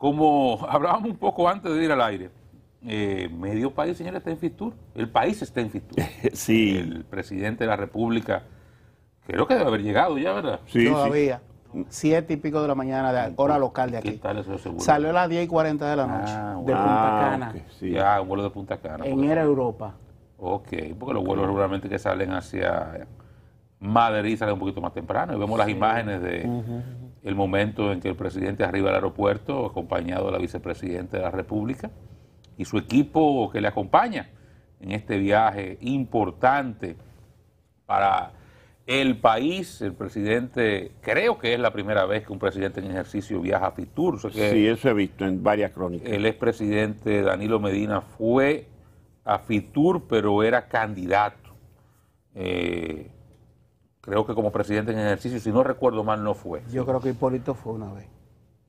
Como hablábamos un poco antes de ir al aire, eh, medio país, señores, está en Fitur. El país está en Fitur. sí. El presidente de la República, creo que debe haber llegado ya, ¿verdad? Sí, Todavía. Mm. Siete y pico de la mañana, de mm, hora local de aquí. Salió a las 10 y 40 de la ah, noche, ah, de Punta Cana. Ya, un vuelo de Punta Cana. En era Europa. Ok, porque los vuelos seguramente que salen hacia Madrid salen un poquito más temprano y vemos las imágenes de, el momento en que el presidente arriba al aeropuerto, acompañado de la vicepresidenta de la República y su equipo que le acompaña en este viaje importante para el país. El presidente, creo que es la primera vez que un presidente en ejercicio viaja a Fitur. sí, eso he visto en varias crónicas. El expresidente Danilo Medina fue a Fitur, pero era candidato. Eh, creo que como presidente en ejercicio, si no recuerdo mal, no fue. Yo creo que Hipólito fue una vez.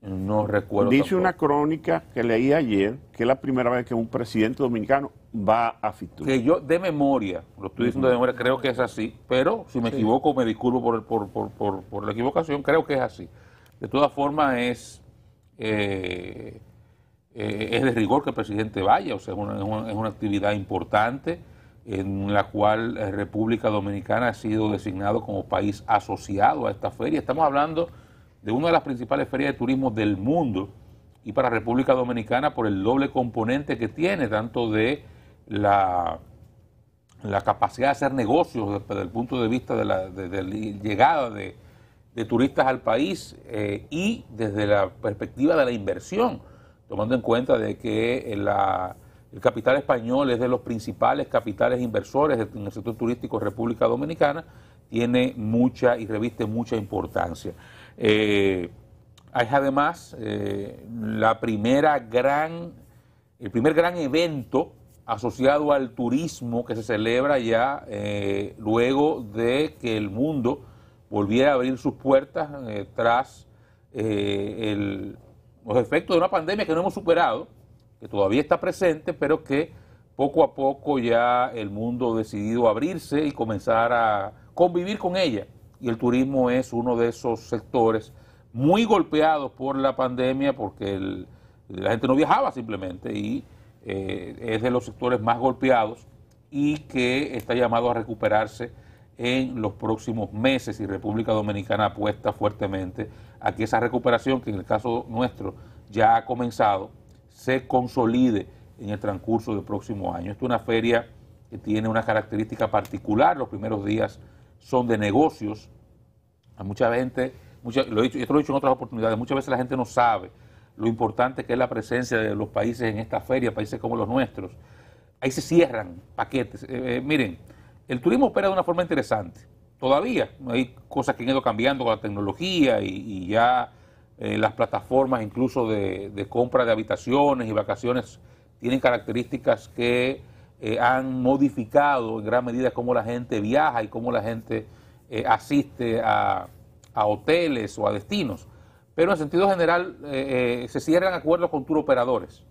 No recuerdo. Dice una crónica que leí ayer que es la primera vez que un presidente dominicano va a Fitur. Que yo, de memoria, lo estoy diciendo de memoria, creo que es así, pero si me equivoco, me disculpo por, por, por, por, por la equivocación, creo que es así. De todas formas, es, eh, eh, es de rigor que el presidente vaya, o sea, es, una, es una actividad importante en la cual eh, República Dominicana ha sido designado como país asociado a esta feria. Estamos hablando de una de las principales ferias de turismo del mundo y para República Dominicana por el doble componente que tiene, tanto de la, la capacidad de hacer negocios desde el punto de vista de la, llegada de, turistas al país eh, y desde la perspectiva de la inversión, tomando en cuenta de que eh, la el capital español es de los principales capitales inversores en el sector turístico de República Dominicana, tiene mucha y reviste mucha importancia. Es eh, además eh, la primera gran, el primer gran evento asociado al turismo que se celebra ya eh, luego de que el mundo volviera a abrir sus puertas tras los efectos de una pandemia que no hemos superado que todavía está presente, pero que poco a poco ya el mundo ha decidido abrirse y comenzar a convivir con ella. Y el turismo es uno de esos sectores muy golpeados por la pandemia porque la gente no viajaba simplemente y eh, es de los sectores más golpeados y que está llamado a recuperarse en los próximos meses y República Dominicana apuesta fuertemente a que esa recuperación, que en el caso nuestro ya ha comenzado, se consolide en el transcurso del próximo año. Esta es una feria que tiene una característica particular, los primeros días son de negocios, hay mucha gente, mucha, lo he dicho, esto lo he dicho en otras oportunidades, muchas veces la gente no sabe lo importante que es la presencia de los países en esta feria, países como los nuestros. Ahí se cierran paquetes. Eh, eh, miren, el turismo opera de una forma interesante. Todavía hay cosas que han ido cambiando con la tecnología y ya las plataformas incluso de, compra de habitaciones y vacaciones tienen características que eh, han modificado en gran medida cómo la gente viaja y cómo la gente eh, asiste a, hoteles o a destinos. Pero en sentido general eh, se cierran acuerdos con turoperadores.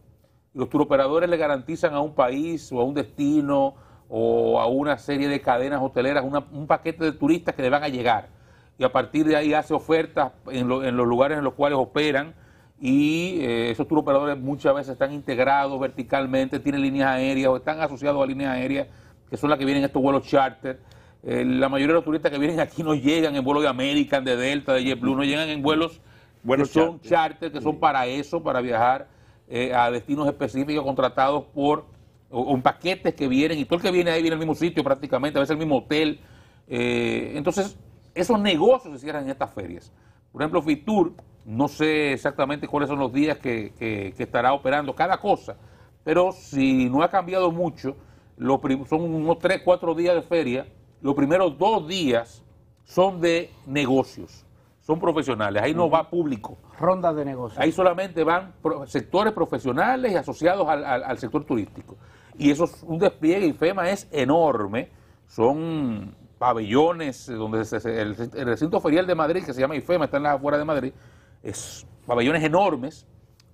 Los turoperadores le garantizan a un país o a un destino o a una serie de cadenas hoteleras un paquete de turistas que le van a llegar y a partir de ahí hace ofertas en, los lugares en los cuales operan y eh, esos esos turoperadores muchas veces están integrados verticalmente, tienen líneas aéreas o están asociados a líneas aéreas que son las que vienen estos vuelos charter. Eh, la mayoría de los turistas que vienen aquí no llegan en vuelos de American, de Delta, de JetBlue, no llegan en vuelos que son charter, que son para eso, para viajar eh, a destinos específicos contratados por o paquetes que vienen y todo el que viene ahí viene al mismo sitio prácticamente, a veces el mismo hotel. entonces, esos negocios se cierran en estas ferias. Por ejemplo, Fitur, no sé exactamente cuáles son los días que, estará operando cada cosa, pero si no ha cambiado mucho, lo son unos 3, 4 días de feria, los primeros dos días son de negocios, son profesionales, ahí no va público. Rondas de negocios. Ahí solamente van sectores profesionales y asociados al, al sector turístico. Y eso es un despliegue, y FEMA es enorme, son pabellones, eh, donde el, recinto ferial de Madrid, que se llama IFEMA, está en las afueras de Madrid, es pabellones enormes,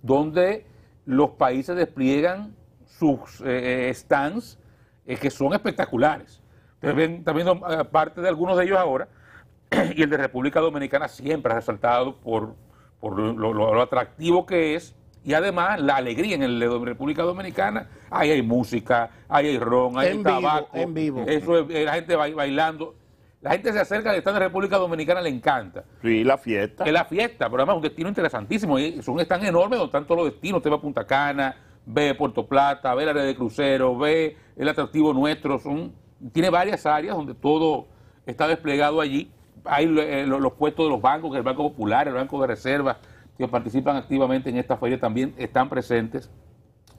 donde los países despliegan sus eh, eh, stands que son espectaculares. También ven, parte de algunos de ellos ahora, y el de República Dominicana siempre ha resaltado por, lo atractivo que es y además la alegría en el República Dominicana, ahí hay música, ahí hay ron, ahí hay tabaco. Eh, la gente va bailando. La gente se acerca al stand de República Dominicana, le encanta. Sí, la fiesta. Es la fiesta, pero además es un destino interesantísimo. Es un stand enorme donde están todos los destinos. Usted va a Punta Cana, ve Puerto Plata, ve la red de crucero, ve el atractivo nuestro. Son, tiene varias áreas donde todo está desplegado allí. Hay eh, los, los puestos de los bancos, el Banco Popular, el Banco de Reservas, que participan activamente en esta feria también están presentes.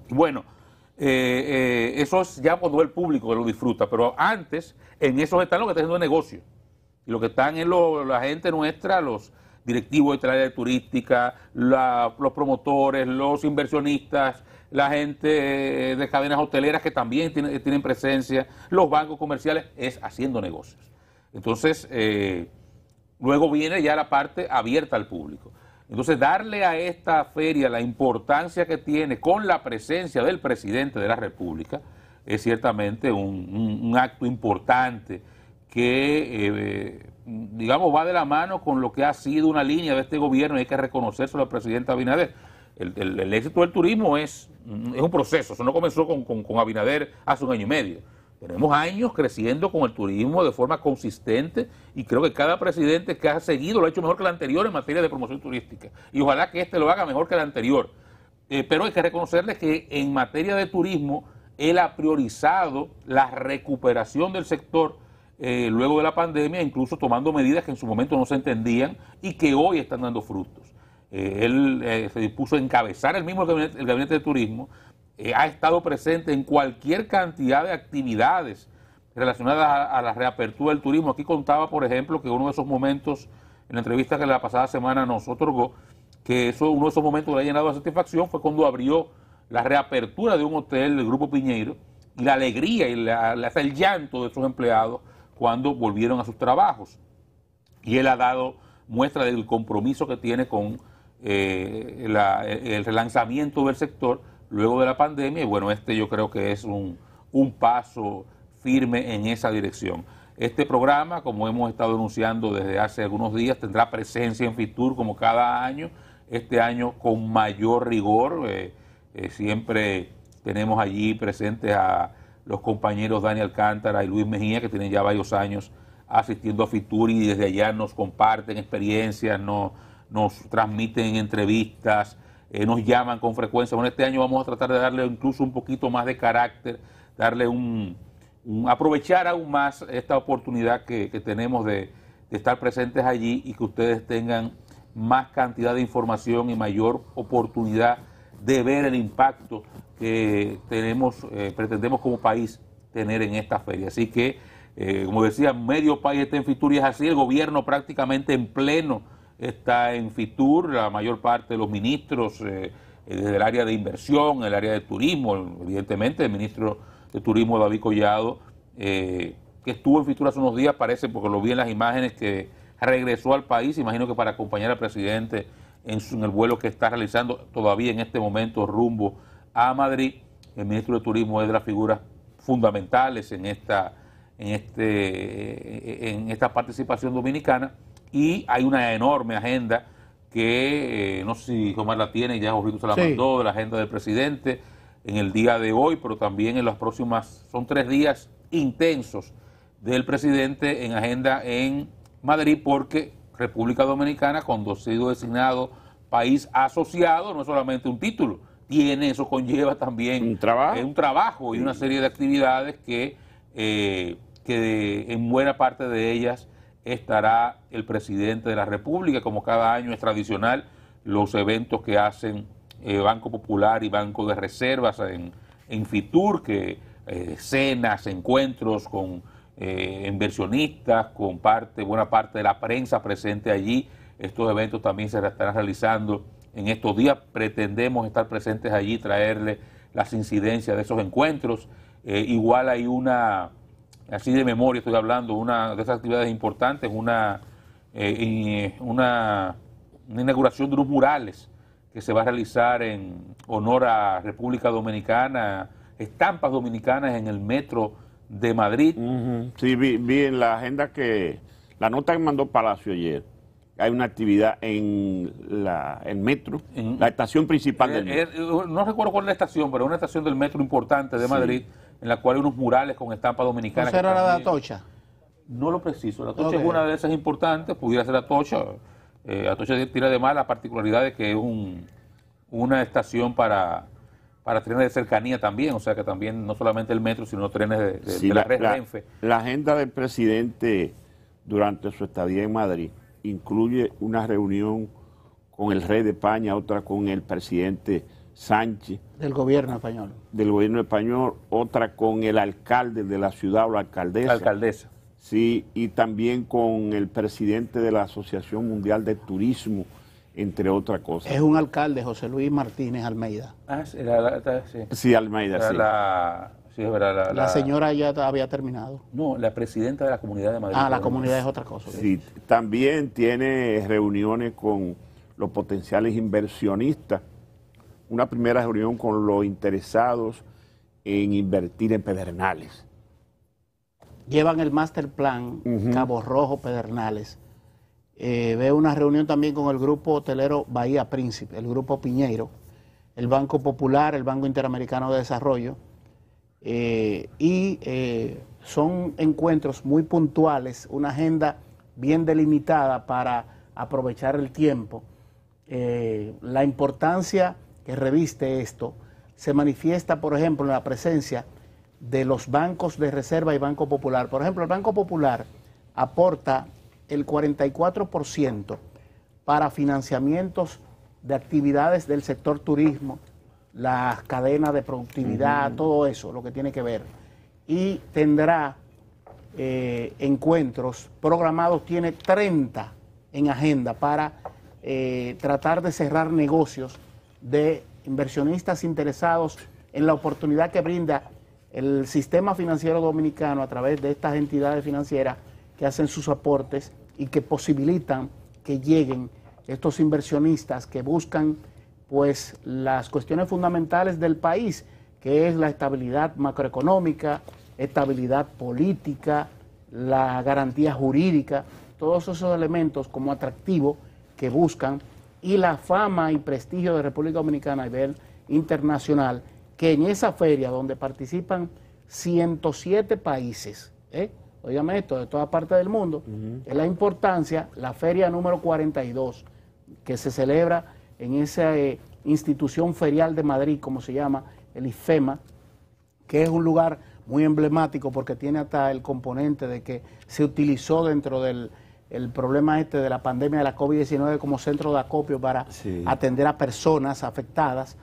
Bueno, eh, eh, eso es ya cuando el público que lo disfruta, pero antes en eso están los que están haciendo negocios y lo que están es la gente nuestra, los directivos de la área turística, los promotores, los inversionistas, la gente eh, de cadenas hoteleras que también tienen, presencia, los bancos comerciales, es haciendo negocios. Entonces, luego viene ya la parte abierta al público. Entonces, darle a esta feria la importancia que tiene con la presencia del presidente de la República es ciertamente un, acto importante que, eh, digamos, va de la mano con lo que ha sido una línea de este gobierno y hay que reconocerlo al presidente Abinader. El, éxito del turismo es, un proceso, eso no comenzó con Abinader hace un año y medio. Tenemos años creciendo con el turismo de forma consistente y creo que cada presidente que ha seguido lo ha hecho mejor que el anterior en materia de promoción turística. Y ojalá que este lo haga mejor que el anterior. Eh, pero hay que reconocerle que en materia de turismo él ha priorizado la recuperación del sector eh, luego de la pandemia, incluso tomando medidas que en su momento no se entendían y que hoy están dando frutos. Eh, él se dispuso a encabezar el mismo gabinete de turismo, eh, ha estado presente en cualquier cantidad de actividades relacionadas a, la reapertura del turismo. Aquí contaba, por ejemplo, que uno de esos momentos, en la entrevista que la pasada semana nos otorgó, que eso, uno de esos momentos le ha llenado de satisfacción fue cuando abrió la reapertura de un hotel del Grupo Piñeiro y la alegría y hasta el llanto de sus empleados cuando volvieron a sus trabajos. Y él ha dado muestra del compromiso que tiene con eh, el relanzamiento del sector luego de la pandemia y bueno, este yo creo que es un, paso firme en esa dirección. Este programa, como hemos estado anunciando desde hace algunos días, tendrá presencia en Fitur como cada año, este año con mayor rigor. Eh, eh, siempre tenemos allí presentes a los compañeros Daniel Cántara y Luis Mejía, que tienen ya varios años asistiendo a Fitur y desde allá nos comparten experiencias, nos transmiten entrevistas, eh, nos llaman con frecuencia. Bueno, este año vamos a tratar de darle incluso un poquito más de carácter, darle un, aprovechar aún más esta oportunidad que, tenemos de, estar presentes allí y que ustedes tengan más cantidad de información y mayor oportunidad de ver el impacto que tenemos, eh, pretendemos como país tener en esta feria. Así que, eh, como decía, medio país está en Fitur es así, el gobierno prácticamente en pleno está en FITUR, la mayor parte de los ministros del eh, eh, desde el área de inversión, el área de turismo, evidentemente el ministro de Turismo David Collado, eh, que estuvo en FITUR hace unos días, parece, porque lo vi en las imágenes, que regresó al país, imagino que para acompañar al presidente en, en el vuelo que está realizando todavía en este momento rumbo a Madrid. El ministro de Turismo es de las figuras fundamentales en esta, en este, en esta participación dominicana. Y hay una enorme agenda que eh, no sé si Omar la tiene, ya Jorge se la mandó, la agenda del presidente en el día de hoy, pero también en las próximas, son tres días intensos del presidente en agenda en Madrid, porque República Dominicana, cuando ha sido designado país asociado, no es solamente un título, tiene, eso conlleva también un trabajo, eh, un trabajo y una serie de actividades que, eh, que en buena parte de ellas estará el presidente de la República, como cada año es tradicional, los eventos que hacen eh, Banco Popular y Banco de Reservas en, Fitur, que eh, cenas, encuentros con eh, inversionistas, con parte, buena parte de la prensa presente allí. Estos eventos también se estarán realizando en estos días. Pretendemos estar presentes allí, traerle las incidencias de esos encuentros. igual hay una así de memoria estoy hablando, una de esas actividades importantes, eh, una, una, inauguración de unos murales que se va a realizar en honor a República Dominicana, estampas dominicanas en el metro de Madrid. Sí, vi, en la agenda que, la nota que mandó Palacio ayer, hay una actividad en la, el metro, en, la estación principal eh, del metro. Eh, no recuerdo cuál es la estación, pero es una estación del metro importante de Madrid en la cual hay unos murales con estampa dominicana. ¿No será la de Atocha? No lo preciso. La Atocha es una de esas importantes, pudiera ser Atocha. Eh, Atocha tiene además la particularidad de que es un, una estación para, para trenes de cercanía también, o sea que también no solamente el metro, sino trenes de, la, red Renfe. La agenda del presidente durante su estadía en Madrid incluye una reunión con el rey de España, otra con el presidente Sánchez. Del gobierno español. Del gobierno español, otra con el alcalde de la ciudad o la alcaldesa. La alcaldesa. Sí, y también con el presidente de la Asociación Mundial de Turismo, entre otras cosas. Es un alcalde, José Luis Martínez Almeida. Ah, sí, sí. Almeida, sí. la, la, señora ya había terminado. No, la presidenta de la comunidad de Madrid. Ah, la comunidad es otra cosa. Sí, también tiene reuniones con los potenciales inversionistas una primera reunión con los interesados en invertir en Pedernales. Llevan el master plan Cabo Rojo Pedernales. Eh, veo una reunión también con el grupo hotelero Bahía Príncipe, el grupo Piñeiro, el Banco Popular, el Banco Interamericano de Desarrollo. Eh, y eh, son encuentros muy puntuales, una agenda bien delimitada para aprovechar el tiempo. la importancia que reviste esto se manifiesta, por ejemplo, en la presencia de los bancos de reserva y Banco Popular. Por ejemplo, el Banco Popular aporta el 44% para financiamientos de actividades del sector turismo, las cadenas de productividad, todo eso, lo que tiene que ver. Y tendrá eh, encuentros programados, tiene 30 en agenda para eh, tratar de cerrar negocios de inversionistas interesados en la oportunidad que brinda el sistema financiero dominicano a través de estas entidades financieras que hacen sus aportes y que posibilitan que lleguen estos inversionistas que buscan pues las cuestiones fundamentales del país, que es la estabilidad macroeconómica, estabilidad política, la garantía jurídica, todos esos elementos como atractivo que buscan y la fama y prestigio de República Dominicana a nivel internacional, que en esa feria donde participan 107 países, ¿eh? esto, de toda parte del mundo, es la importancia, la feria número 42, que se celebra en esa eh, institución ferial de Madrid, como se llama, el IFEMA, que es un lugar muy emblemático porque tiene hasta el componente de que se utilizó dentro del el problema este de la pandemia de la COVID-19 como centro de acopio para atender a personas afectadas.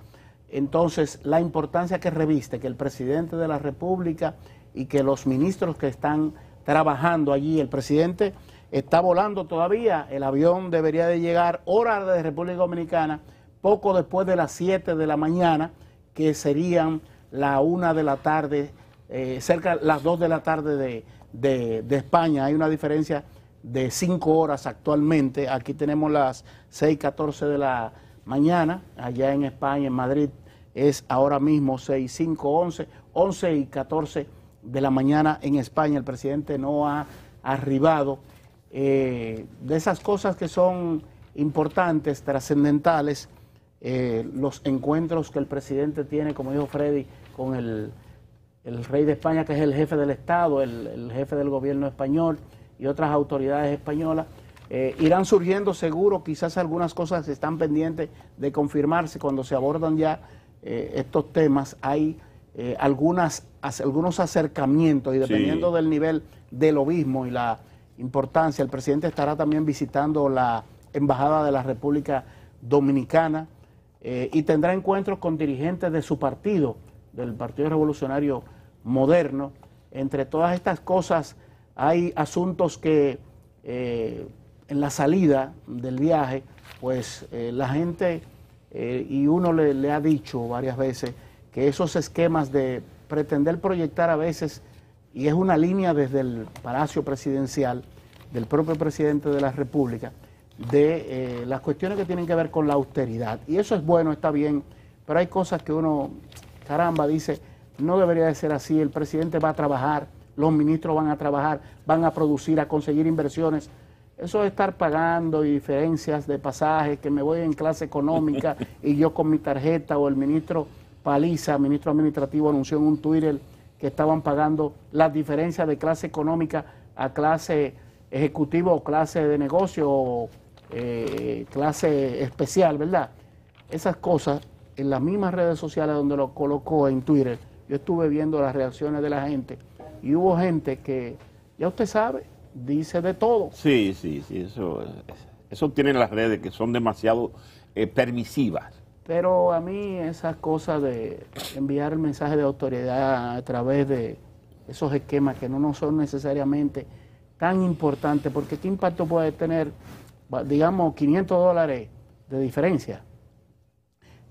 Entonces, la importancia que reviste que el presidente de la República y que los ministros que están trabajando allí, el presidente está volando todavía, el avión debería de llegar hora de República Dominicana, poco después de las 7 de la mañana, que serían la 1 de la tarde, cerca eh, cerca las 2 de la tarde de España, hay una diferencia de cinco horas actualmente. Aquí tenemos las catorce de la mañana, allá en España, en Madrid, es ahora mismo seis cinco 11, 11 y 14 de la mañana en España. El presidente no ha arribado. Eh, de esas cosas que son importantes, trascendentales, eh, los encuentros que el presidente tiene, como dijo Freddy, con el, el, rey de España, que es el jefe del Estado, el, el jefe del gobierno español y otras autoridades españolas. Eh, irán surgiendo seguro, quizás algunas cosas están pendientes de confirmarse cuando se abordan ya eh, estos temas. Hay eh, algunas, algunos acercamientos y dependiendo del nivel del obismo y la importancia, el presidente estará también visitando la Embajada de la República Dominicana y tendrá encuentros con dirigentes de su partido, del Partido Revolucionario Moderno. Entre todas estas cosas hay asuntos que eh, en la salida del viaje, pues eh, la gente, eh, y uno le, le, ha dicho varias veces, que esos esquemas de pretender proyectar a veces, y es una línea desde el Palacio Presidencial, del propio presidente de la República, de las cuestiones que tienen que ver con la austeridad. Y eso es bueno, está bien, pero hay cosas que uno, caramba, dice, no debería de ser así, el presidente va a trabajar los ministros van a trabajar, van a producir, a conseguir inversiones. Eso de estar pagando diferencias de pasajes, que me voy en clase económica y yo con mi tarjeta, o el ministro Paliza, ministro administrativo, anunció en un Twitter que estaban pagando las diferencias de clase económica a clase ejecutiva o clase de negocio o eh, clase especial, ¿verdad? Esas cosas en las mismas redes sociales donde lo colocó en Twitter, yo estuve viendo las reacciones de la gente. Y hubo gente que, ya usted sabe, dice de todo. Sí, sí, sí, eso, eso tienen las redes que son demasiado eh, permisivas. Pero a mí esas cosas de enviar mensajes de autoridad a través de esos esquemas que no, son necesariamente tan importantes, porque qué impacto puede tener, digamos, 500 dólares de diferencia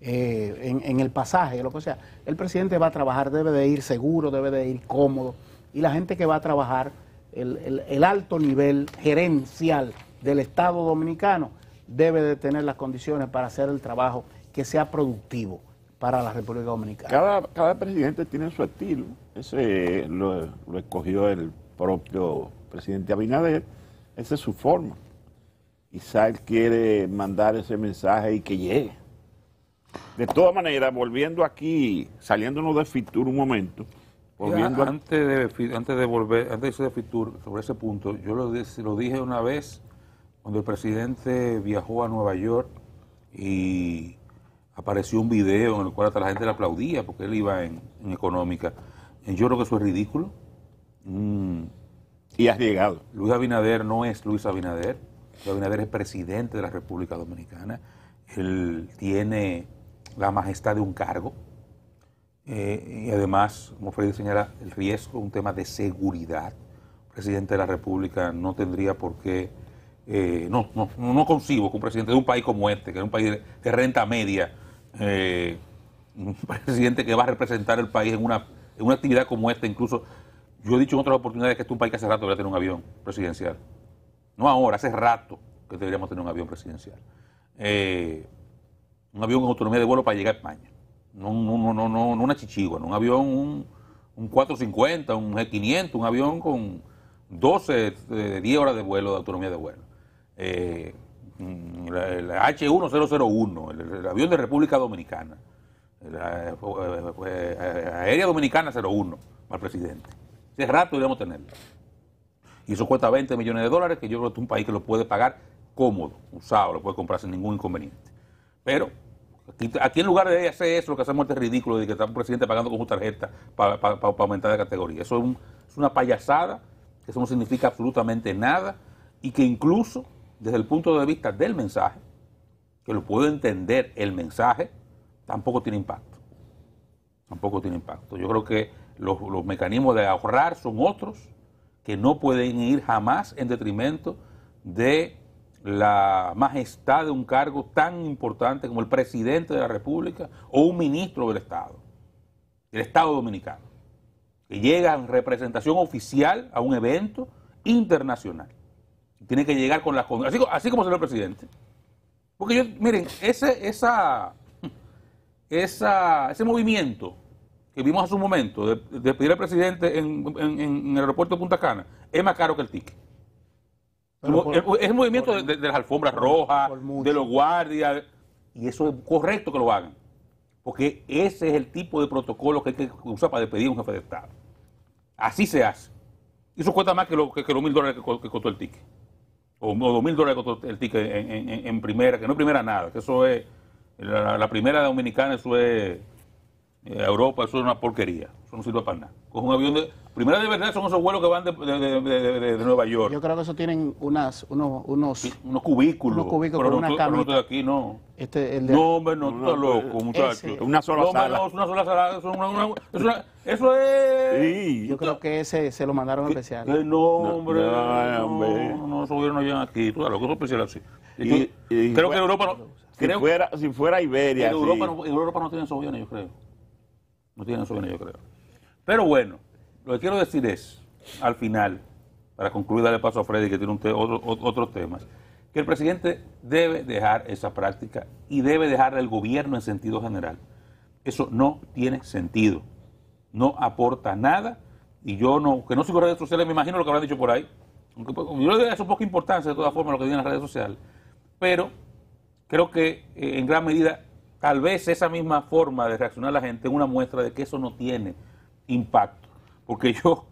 eh, en, en el pasaje, lo que sea. El presidente va a trabajar, debe de ir seguro, debe de ir cómodo y la gente que va a trabajar el, alto nivel gerencial del Estado dominicano debe de tener las condiciones para hacer el trabajo que sea productivo para la República Dominicana. Cada, presidente tiene su estilo. Ese lo, escogió el propio presidente Abinader. Esa es su forma. y Isaac quiere mandar ese mensaje y que llegue. De todas maneras, volviendo aquí, saliéndonos de Fitur un momento, antes, de, antes de volver, antes de irse Fitur, sobre ese punto, yo lo, dije una vez cuando el presidente viajó a Nueva York y apareció un video en el cual hasta la gente le aplaudía porque él iba en, económica. Eh, yo creo que eso es ridículo. Mm. Y has llegado. Luis Abinader no es Luis Abinader. Luis Abinader es presidente de la República Dominicana. Él tiene la majestad de un cargo. Eh, y además, como Freddy señala, el riesgo, un tema de seguridad. presidente de la República no tendría por qué, eh, no, no, concibo que un presidente de un país como este, que es un país de renta media, eh, un presidente que va a representar el país en una, en una actividad como esta, incluso, yo he dicho en otras oportunidades que este es un país que hace rato debería tener un avión presidencial. No ahora, hace rato que deberíamos tener un avión presidencial. un avión con autonomía de vuelo para llegar a España no, no, no, no, una chichigua, un avión, un, un 450, un G500, un avión con 12, 10 eh, horas de vuelo, de autonomía de vuelo. el eh, mm, H1001, el, el, avión de República Dominicana, la, eh, Aérea Dominicana 01, al presidente. Hace rato debemos tenerlo. Y eso cuesta 20 millones de dólares, que yo creo que es un país que lo puede pagar cómodo, usado, lo puede comprar sin ningún inconveniente. Pero Aquí, en lugar de hacer eso, lo que hacemos es ridículo de que está un presidente pagando con su tarjeta para aumentar la categoría. Eso es, una payasada, que eso no significa absolutamente nada y que incluso desde el punto de vista del mensaje, que lo puedo entender el mensaje, tampoco tiene impacto. Tampoco tiene impacto. Yo creo que los mecanismos de ahorrar son otros que no pueden ir jamás en detrimento de la majestad de un cargo tan importante como el presidente de la República o un ministro del Estado, el Estado Dominicano, que llega en representación oficial a un evento internacional. Tiene que llegar con las así, así como el presidente. Porque miren, ese, esa, esa, ese movimiento que vimos hace un momento de, despedir al presidente en, en el aeropuerto de Punta Cana es más caro que el ticket es el movimiento de, las alfombras rojas, de los guardias, y eso es correcto que lo hagan, porque ese es el tipo de protocolo que hay que usar para despedir a un jefe de Estado. Así se hace. eso cuesta más que, los mil dólares que, costó el ticket. O, dos mil dólares que costó el ticket en, primera, que no es primera nada, que eso es, la, la primera dominicana, eso es... Eh, Europa, eso es una porquería, eso no sirve para nada. Coge un avión de, Primero de verdad son esos vuelos que van de, de, de, de Nueva York. Yo creo que eso tienen unas, unos, unos, unos cubículos. Unos cubículos pero con no, una no aquí, no. Este, el de... No, hombre, no, no, loco, muchachos. Una sola sala. No, una sola sala. Eso, una, una, una, eso es... Sí. Yo creo que ese se lo mandaron especial. no, hombre. No, hombre. No, esos gobiernos no llegan aquí. Tú loco, eso es especial así. Y, creo que que Europa no... Si, fuera, si fuera Iberia, en Europa, sí. no, en Europa no tienen esos yo creo. No tienen esos yo creo. Pero bueno, lo que quiero decir es, al final, para concluir, darle paso a Freddy, que tiene otros temas, que el presidente debe dejar esa práctica y debe dejar el gobierno en sentido general. Eso no tiene sentido, no aporta nada. Y yo, no, que no sigo redes sociales, me imagino lo que habrán dicho por ahí. Aunque, pues, yo le doy eso poca importancia, de todas formas, lo que digan las redes sociales. Pero creo que eh, en gran medida, tal vez esa misma forma de reaccionar la gente es una muestra de que eso no tiene impacto porque yo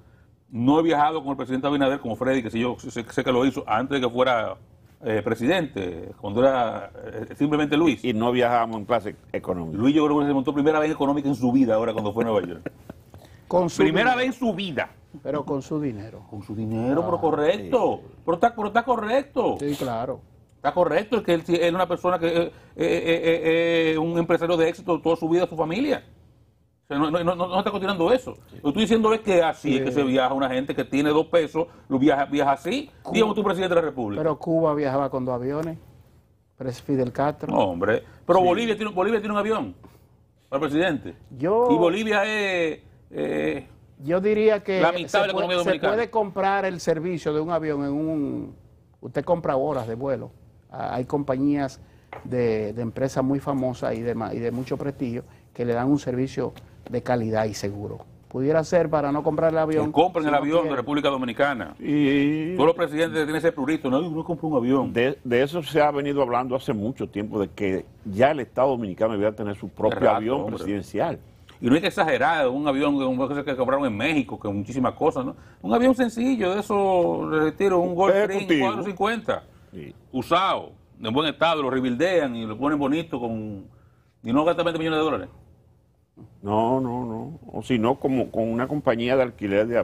no he viajado con el presidente Abinader como Freddy, que si yo sé, que lo hizo antes de que fuera eh, presidente, cuando era eh, simplemente Luis. Y no viajábamos en clase económica. Luis yo creo que se montó primera vez económica en su vida ahora cuando fue a Nueva York. primera vez en su vida. Pero con su dinero. Con su dinero, pero ah, correcto. Pero, está, correcto. Sí, claro. Está correcto, es que él es una persona que es eh, un empresario de éxito toda su vida, su familia no, está considerando eso. Lo estoy diciendo es que así es que se viaja una gente que tiene dos pesos, viaja, viaja así, Cuba. tú presidente de la República. Pero Cuba viajaba con dos aviones, Fidel Castro. hombre, pero Bolivia, tiene, Bolivia tiene un avión para el presidente. Yo, y Bolivia es... Eh, yo diría que la se, puede, comprar el servicio de un avión en un... Usted compra horas de vuelo. Ah, hay compañías de, de empresas muy famosas y de, y de mucho prestigio que le dan un servicio de calidad y seguro. Pudiera ser para no comprar el avión. Que compren el avión de República Dominicana. Y... Todos los presidentes tienen ese plurito no no compra un avión. De, eso se ha venido hablando hace mucho tiempo, de que ya el Estado Dominicano debía tener su propio avión presidencial. Y no es que exagerar, un avión que compraron en México, que muchísimas cosas, ¿no? Un avión sencillo, de eso le retiro un Golf 450, usado, en buen estado, lo rebildean y lo ponen bonito con... y no gastan 20 millones de dólares. No, no, no. O si no, como con una compañía de alquiler de